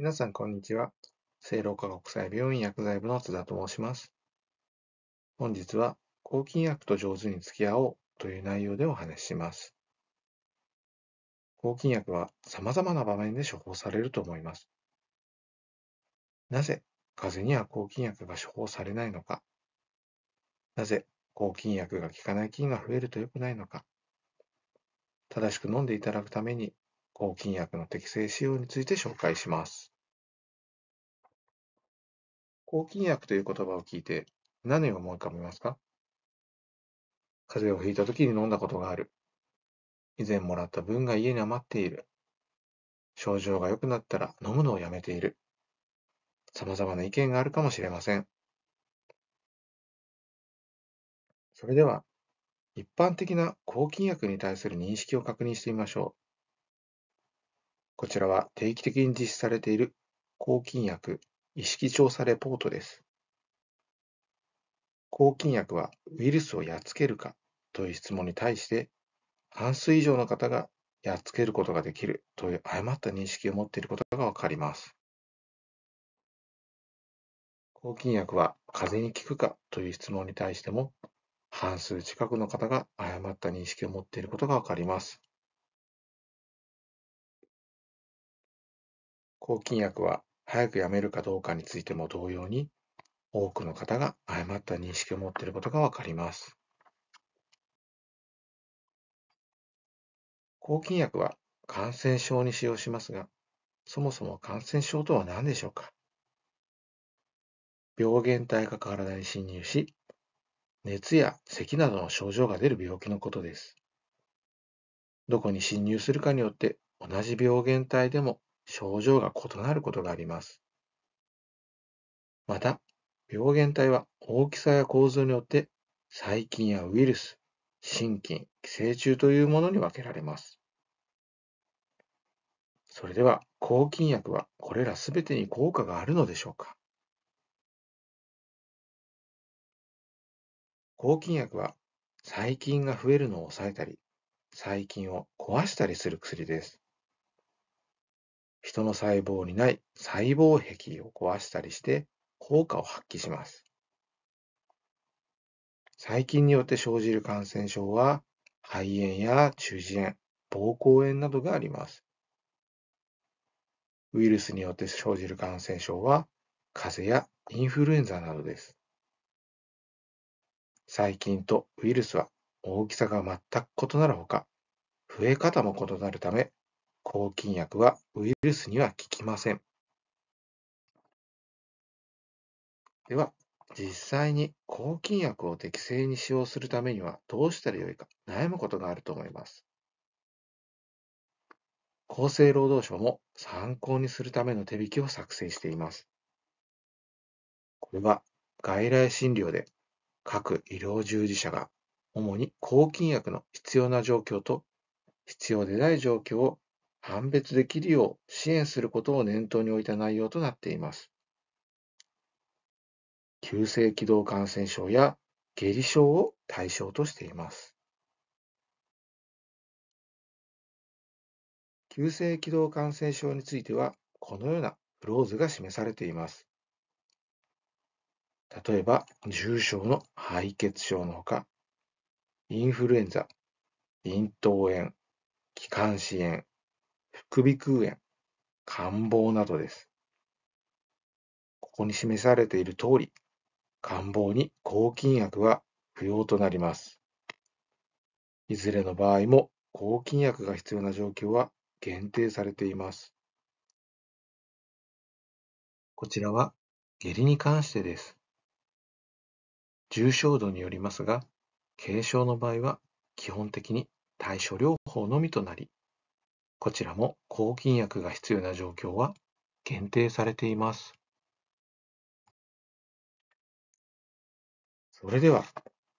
皆さん、こんにちは。聖老化国際病院薬剤部の津田と申します。本日は、抗菌薬と上手に付き合おうという内容でお話しします。抗菌薬は様々な場面で処方されると思います。なぜ、風邪には抗菌薬が処方されないのか。なぜ、抗菌薬が効かない菌が増えると良くないのか。正しく飲んでいただくために抗菌薬の適正使用について紹介します。抗菌薬という言葉を聞いて何を思い浮かべますか風邪をひいた時に飲んだことがある。以前もらった分が家に余っている。症状が良くなったら飲むのをやめている。様々な意見があるかもしれません。それでは、一般的な抗菌薬に対する認識を確認してみましょう。こちらは定期的に実施されている抗菌薬意識調査レポートです。抗菌薬はウイルスをやっつけるかという質問に対して、半数以上の方がやっつけることができるという誤った認識を持っていることがわかります。抗菌薬は風邪に効くかという質問に対しても、半数近くの方が誤った認識を持っていることがわかります。抗菌薬は早くやめるかどうかについても同様に、多くの方が誤った認識を持っていることがわかります。抗菌薬は感染症に使用しますが、そもそも感染症とは何でしょうか病原体が体に侵入し、熱や咳などの症状が出る病気のことです。どこに侵入するかによって同じ病原体でも症状が異なることがあります。また、病原体は大きさや構造によって細菌やウイルス、心筋、寄生虫というものに分けられます。それでは、抗菌薬はこれらすべてに効果があるのでしょうか抗菌薬は細菌が増えるのを抑えたり、細菌を壊したりする薬です。人の細胞にない細胞壁を壊したりして効果を発揮します。細菌によって生じる感染症は肺炎や中耳炎、膀胱炎などがあります。ウイルスによって生じる感染症は風邪やインフルエンザなどです。細菌とウイルスは大きさが全く異なるほか、増え方も異なるため、抗菌薬はウイルスには効きません。では、実際に抗菌薬を適正に使用するためにはどうしたらよいか悩むことがあると思います。厚生労働省も参考にするための手引きを作成しています。これは外来診療で各医療従事者が主に抗菌薬の必要な状況と必要でない状況を判別できるよう支援することを念頭に置いた内容となっています。急性気道感染症や下痢症を対象としています。急性気道感染症については、このようなフローズが示されています。例えば、重症の敗血症のほか、インフルエンザ、咽頭炎、気管支炎、副鼻腔炎、感冒などです。ここに示されている通り、感冒に抗菌薬は不要となります。いずれの場合も抗菌薬が必要な状況は限定されています。こちらは下痢に関してです。重症度によりますが、軽症の場合は基本的に対処療法のみとなり、こちらも抗菌薬が必要な状況は限定されています。それでは、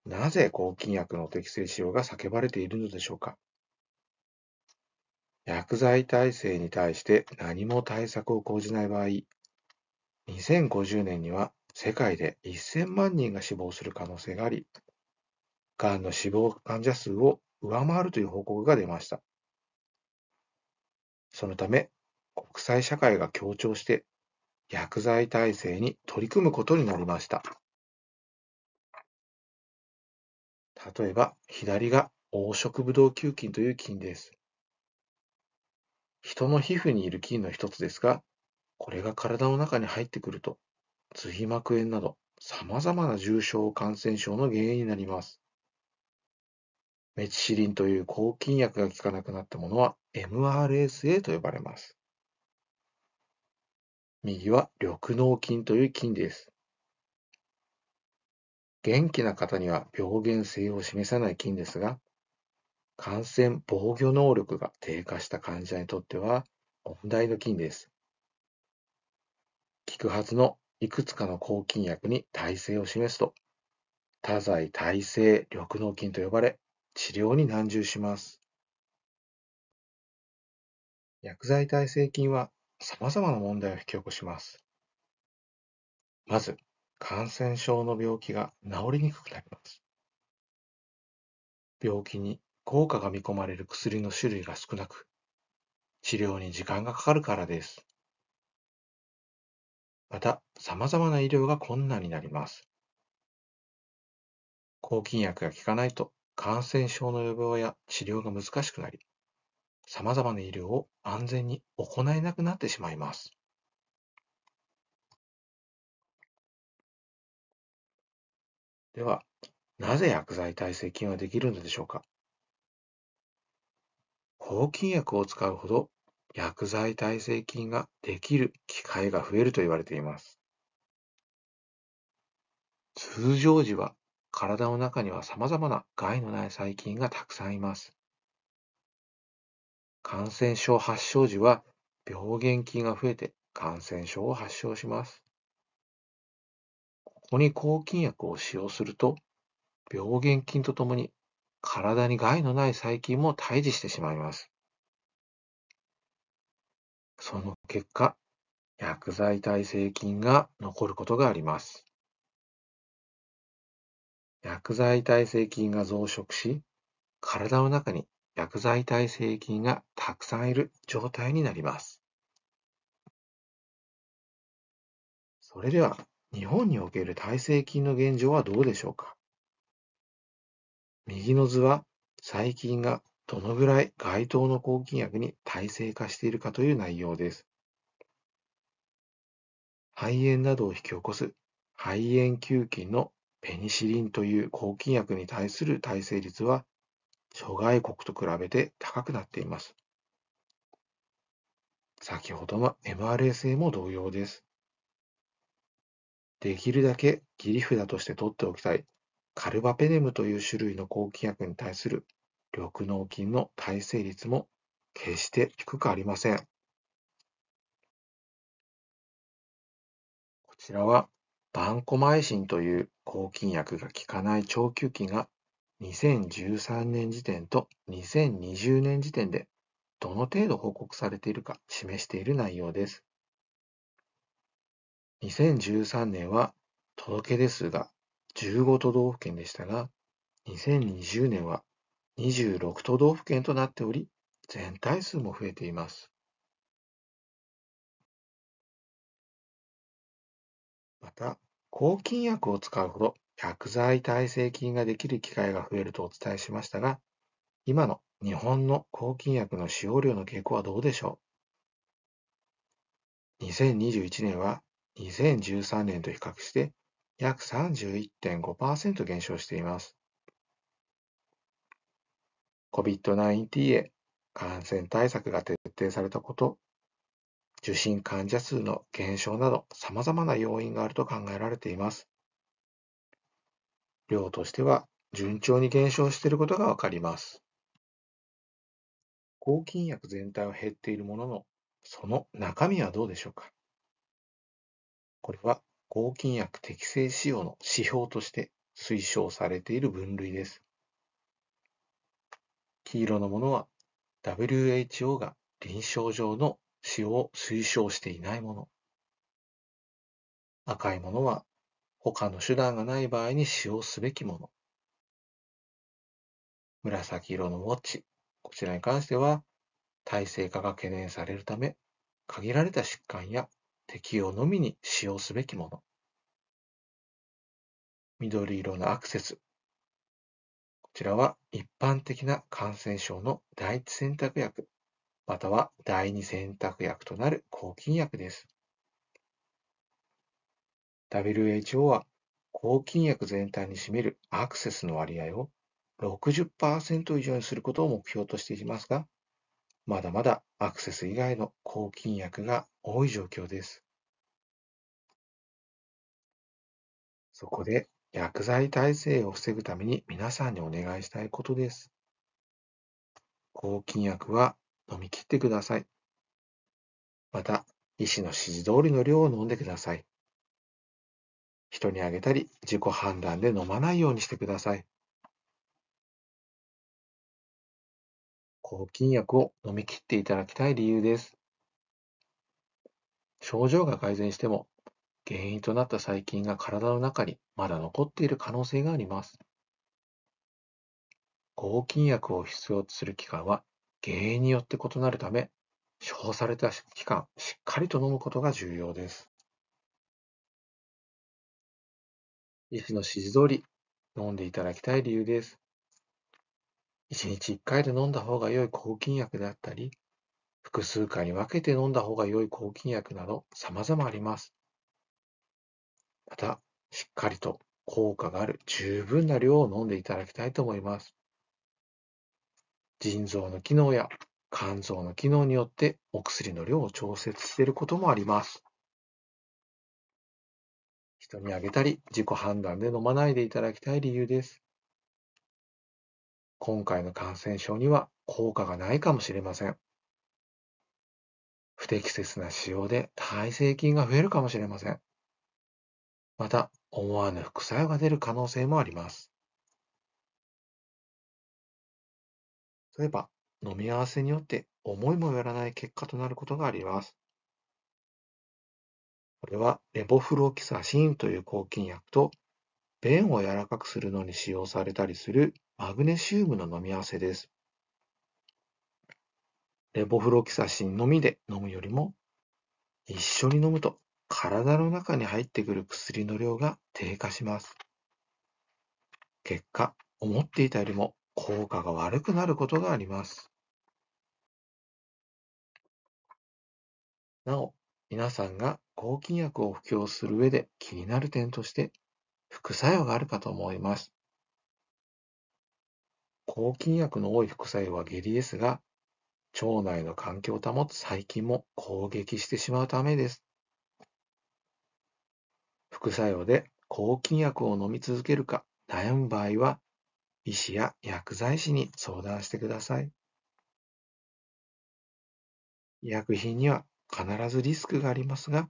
なぜ抗菌薬の適正使用が叫ばれているのでしょうか薬剤耐性に対して何も対策を講じない場合、2050年には世界で1000万人が死亡する可能性があり、がんの死亡患者数を上回るという報告が出ました。そのため、国際社会が協調して薬剤体制に取り組むことになりました。例えば、左が黄色ブドウ球菌という菌です。人の皮膚にいる菌の一つですが、これが体の中に入ってくると、髄膜炎など様々な重症感染症の原因になります。メチシリンという抗菌薬が効かなくなったものは、MRSA と呼ばれます。右は緑脳筋という筋です。元気な方には病原性を示さない菌ですが、感染防御能力が低下した患者にとっては問題の菌です。効くはずのいくつかの抗菌薬に耐性を示すと、多剤耐性緑脳菌と呼ばれ、治療に難渋します。薬剤耐性菌は様々な問題を引き起こします。まず、感染症の病気が治りにくくなります。病気に効果が見込まれる薬の種類が少なく、治療に時間がかかるからです。また、様々な医療が困難になります。抗菌薬が効かないと感染症の予防や治療が難しくなり、さまざまな医療を安全に行えなくなってしまいます。では、なぜ薬剤耐性菌はできるのでしょうか抗菌薬を使うほど薬剤耐性菌ができる機会が増えると言われています。通常時は体の中には様々な害のない細菌がたくさんいます。感染症発症時は病原菌が増えて感染症を発症します。ここに抗菌薬を使用すると病原菌とともに体に害のない細菌も退治してしまいます。その結果、薬剤耐性菌が残ることがあります。薬剤耐性菌が増殖し、体の中に薬剤耐性菌がたくさんいる状態になります。それでは、日本における耐性菌の現状はどうでしょうか右の図は、細菌がどのぐらい該当の抗菌薬に耐性化しているかという内容です。肺炎などを引き起こす肺炎球菌のペニシリンという抗菌薬に対する耐性率は諸外国と比べて高くなっています。先ほどの MRSA も同様です。できるだけ切り札として取っておきたいカルバペネムという種類の抗菌薬に対する緑脳菌の耐性率も決して低くありません。こちらはバンコマイシンという抗菌薬が効かない長球菌が2013年時点と2020年時点でどの程度報告されているか示している内容です。2013年は届け出数が15都道府県でしたが、2020年は26都道府県となっており、全体数も増えています。また、抗菌薬を使うほど薬剤耐性菌ができる機会が増えるとお伝えしましたが、今の日本の抗菌薬の使用量の傾向はどうでしょう ?2021 年は2013年と比較して約31.5%減少しています。COVID-19 へ感染対策が徹底されたこと、受診患者数の減少など様々な要因があると考えられています。量としては順調に減少していることがわかります。抗菌薬全体は減っているものの、その中身はどうでしょうかこれは抗菌薬適正使用の指標として推奨されている分類です。黄色のものは WHO が臨床上の使用を推奨していないもの。赤いものは他の手段がない場合に使用すべきもの。紫色のウォッチ。こちらに関しては、耐性化が懸念されるため、限られた疾患や適用のみに使用すべきもの。緑色のアクセス。こちらは一般的な感染症の第一選択薬、または第二選択薬となる抗菌薬です。WHO は抗菌薬全体に占めるアクセスの割合を60%以上にすることを目標としていますが、まだまだアクセス以外の抗菌薬が多い状況です。そこで薬剤耐性を防ぐために皆さんにお願いしたいことです。抗菌薬は飲み切ってください。また、医師の指示通りの量を飲んでください。人にあげたり、自己判断で飲まないようにしてください。抗菌薬を飲み切っていただきたい理由です。症状が改善しても、原因となった細菌が体の中にまだ残っている可能性があります。抗菌薬を必要とする期間は原因によって異なるため、処方された期間、しっかりと飲むことが重要です。医師の指示通り飲んでいただきたい理由です。1日1回で飲んだ方が良い抗菌薬であったり、複数回に分けて飲んだ方が良い抗菌薬など様々あります。また、しっかりと効果がある十分な量を飲んでいただきたいと思います。腎臓の機能や肝臓の機能によってお薬の量を調節していることもあります。人にあげたり、自己判断で飲まないでいただきたい理由です。今回の感染症には効果がないかもしれません。不適切な使用で耐性菌が増えるかもしれません。また、思わぬ副作用が出る可能性もあります。例えば、飲み合わせによって思いもよらない結果となることがあります。これはレボフロキサシンという抗菌薬と、便を柔らかくするのに使用されたりするマグネシウムの飲み合わせです。レボフロキサシンのみで飲むよりも、一緒に飲むと体の中に入ってくる薬の量が低下します。結果、思っていたよりも効果が悪くなることがあります。なお、皆さんが抗菌薬を布教する上で気になる点として副作用があるかと思います。抗菌薬の多い副作用は下痢ですが、腸内の環境を保つ細菌も攻撃してしまうためです。副作用で抗菌薬を飲み続けるか悩む場合は、医師や薬剤師に相談してください。医薬品には必ずリスクがありますが、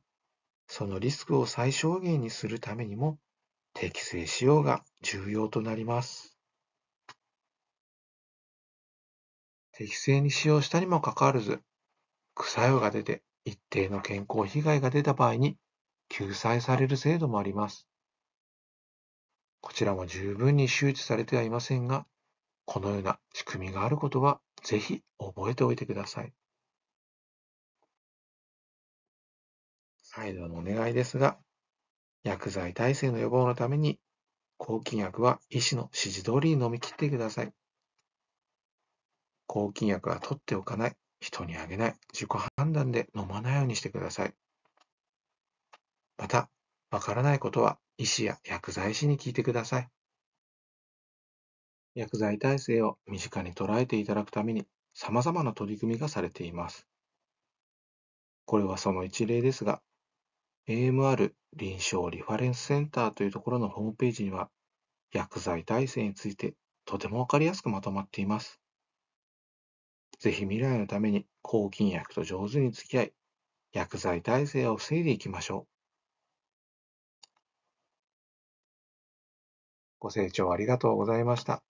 そのリスクを最小限にするためにも適正使用が重要となります。適正に使用したにもかかわらず、副作用が出て一定の健康被害が出た場合に救済される制度もあります。こちらも十分に周知されてはいませんが、このような仕組みがあることはぜひ覚えておいてください。再度のお願いですが、薬剤耐性の予防のために、抗菌薬は医師の指示通りに飲み切ってください。抗菌薬は取っておかない、人にあげない、自己判断で飲まないようにしてください。また、わからないことは医師や薬剤師に聞いてください。薬剤耐性を身近に捉えていただくために様々な取り組みがされています。これはその一例ですが、AMR 臨床リファレンスセンターというところのホームページには、薬剤耐性についてとてもわかりやすくまとまっています。ぜひ未来のために抗菌薬と上手に付き合い、薬剤耐性を防いでいきましょう。ご清聴ありがとうございました。